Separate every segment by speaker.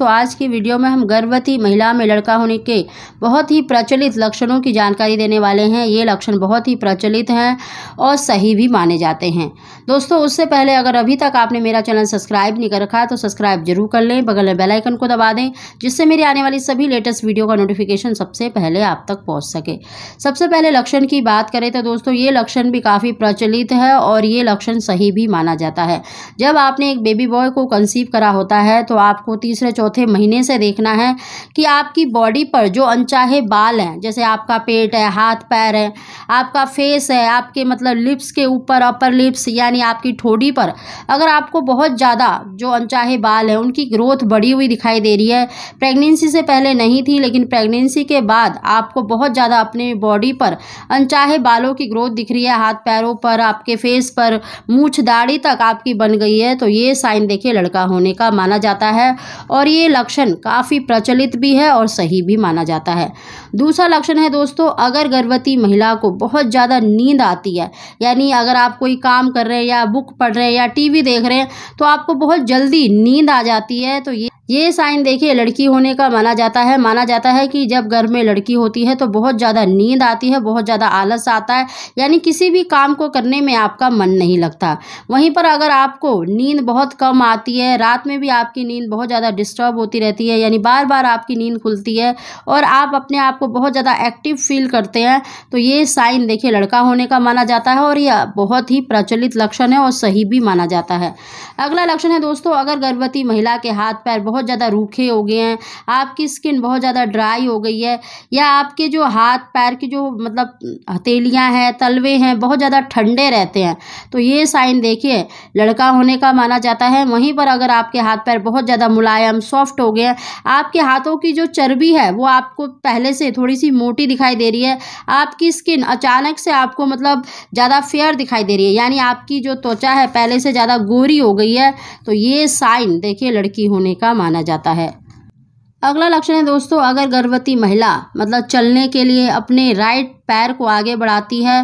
Speaker 1: दोस्तों आज की वीडियो में हम गर्भवती महिला में लड़का होने के बहुत ही प्रचलित लक्षणों की जानकारी देने वाले हैं ये लक्षण बहुत ही प्रचलित हैं और सही भी माने जाते हैं दोस्तों उससे पहले अगर अभी तक आपने मेरा चैनल सब्सक्राइब नहीं कर रखा तो सब्सक्राइब जरूर कर लें बगल में बेलाइकन को दबा दें जिससे मेरी आने वाली सभी लेटेस्ट वीडियो का नोटिफिकेशन सबसे पहले आप तक पहुँच सके सबसे पहले लक्षण की बात करें तो दोस्तों ये लक्षण भी काफ़ी प्रचलित है और ये लक्षण सही भी माना जाता है जब आपने एक बेबी बॉय को कंसीव करा होता है तो आपको तीसरे चौथे चौथे महीने से देखना है कि आपकी बॉडी पर जो अनचाहे बाल हैं जैसे आपका पेट है हाथ पैर है आपका फेस है आपके मतलब लिप्स के ऊपर अपर लिप्स यानी आपकी ठोड़ी पर अगर आपको बहुत ज़्यादा जो अनचाहे बाल हैं उनकी ग्रोथ बढ़ी हुई दिखाई दे रही है प्रेगनेंसी से पहले नहीं थी लेकिन प्रेगनेंसी के बाद आपको बहुत ज़्यादा अपने बॉडी पर अनचाहे बालों की ग्रोथ दिख रही है हाथ पैरों पर आपके फेस पर मूछ दाढ़ी तक आपकी बन गई है तो ये साइन देखिए लड़का होने का माना जाता है और ये ये लक्षण काफ़ी प्रचलित भी है और सही भी माना जाता है दूसरा लक्षण है दोस्तों अगर गर्भवती महिला को बहुत ज़्यादा नींद आती है यानी अगर आप कोई काम कर रहे हैं या बुक पढ़ रहे हैं या टीवी देख रहे हैं तो आपको बहुत जल्दी नींद आ जाती है तो ये ये साइन देखिए लड़की होने का माना जाता है माना जाता है कि जब घर में लड़की होती है तो बहुत ज़्यादा नींद आती है बहुत ज़्यादा आलस आता है यानी किसी भी काम को करने में आपका मन नहीं लगता वहीं पर अगर आपको नींद बहुत कम आती है रात में भी आपकी नींद बहुत ज़्यादा डिस्टर्ब होती रहती है यानी बार बार आपकी नींद खुलती है और आप अपने आप को बहुत ज़्यादा एक्टिव फील करते हैं तो ये साइन देखिए लड़का होने का माना जाता है और यह बहुत ही प्रचलित लक्षण है और सही भी माना जाता है अगला लक्षण है दोस्तों अगर गर्भवती महिला के हाथ पैर बहुत बहुत ज़्यादा रूखे हो गए हैं आपकी स्किन बहुत ज़्यादा ड्राई हो गई है या आपके जो हाथ पैर की जो मतलब हथेलियाँ हैं तलवे हैं बहुत ज़्यादा ठंडे रहते हैं तो ये साइन देखिए लड़का होने का माना जाता है वहीं पर अगर आपके हाथ पैर बहुत ज़्यादा मुलायम सॉफ्ट हो गए हैं आपके हाथों की जो चर्बी है वो आपको पहले से थोड़ी सी मोटी दिखाई दे रही है आपकी स्किन अचानक से आपको मतलब ज़्यादा फेयर दिखाई दे रही है यानी आपकी जो त्वचा है पहले से ज़्यादा गोरी हो गई है तो ये साइन देखिए लड़की होने का माना जाता है अगला लक्षण है दोस्तों अगर गर्भवती महिला मतलब चलने के लिए अपने राइट पैर को आगे बढ़ाती है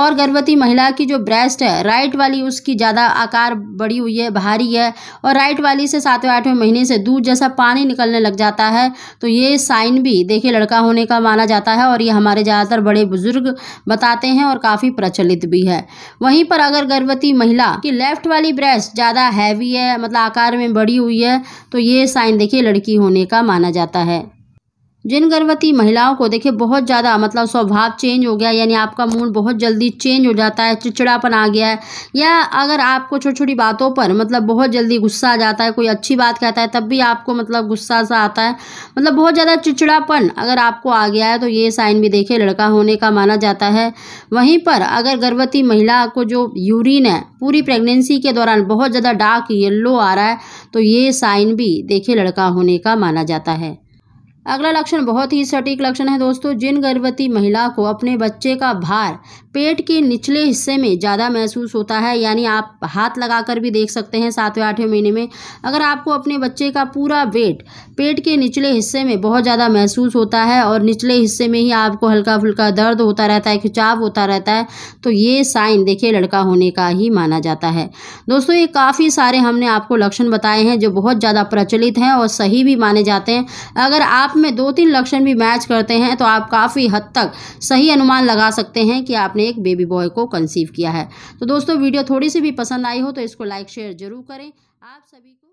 Speaker 1: और गर्भवती महिला की जो ब्रेस्ट है राइट वाली उसकी ज़्यादा आकार बड़ी हुई है भारी है और राइट वाली से सातवें आठवें महीने से दूध जैसा पानी निकलने लग जाता है तो ये साइन भी देखिए लड़का होने का माना जाता है और ये हमारे ज़्यादातर बड़े बुजुर्ग बताते हैं और काफ़ी प्रचलित भी है वहीं पर अगर गर्भवती महिला की लेफ्ट वाली ब्रेस्ट ज़्यादा हैवी है मतलब आकार में बड़ी हुई है तो ये साइन देखिए लड़की होने का माना जाता है जिन गर्भवती महिलाओं को देखिए बहुत ज़्यादा मतलब स्वभाव चेंज हो गया यानी आपका मूड बहुत जल्दी चेंज हो जाता है चिड़चिड़ापन आ गया है या अगर आपको छोटी छोटी बातों पर मतलब बहुत जल्दी गुस्सा आ जाता है कोई अच्छी बात कहता है तब भी आपको मतलब गुस्सा सा आता है मतलब बहुत ज़्यादा चिड़चिड़ापन अगर आपको आ गया है तो ये साइन भी देखिए लड़का होने का माना जाता है वहीं पर अगर गर्भवती महिला को जो यूरिन है पूरी प्रेगनेंसी के दौरान बहुत ज़्यादा डार्क येल्लो आ रहा है तो ये साइन भी देखिए लड़का होने का माना जाता है अगला लक्षण बहुत ही सटीक लक्षण है दोस्तों जिन गर्भवती महिला को अपने बच्चे का भार पेट के निचले हिस्से में ज़्यादा महसूस होता है यानी आप हाथ लगाकर भी देख सकते हैं सातवें आठवें महीने में अगर आपको अपने बच्चे का पूरा वेट पेट के निचले हिस्से में बहुत ज़्यादा महसूस होता है और निचले हिस्से में ही आपको हल्का फुल्का दर्द होता रहता है खिंचाव होता रहता है तो ये साइन देखिए लड़का होने का ही माना जाता है दोस्तों ये काफ़ी सारे हमने आपको लक्षण बताए हैं जो बहुत ज़्यादा प्रचलित हैं और सही भी माने जाते हैं अगर आप आप में दो तीन लक्षण भी मैच करते हैं तो आप काफ़ी हद तक सही अनुमान लगा सकते हैं कि आपने एक बेबी बॉय को कंसीव किया है तो दोस्तों वीडियो थोड़ी सी भी पसंद आई हो तो इसको लाइक शेयर जरूर करें आप सभी को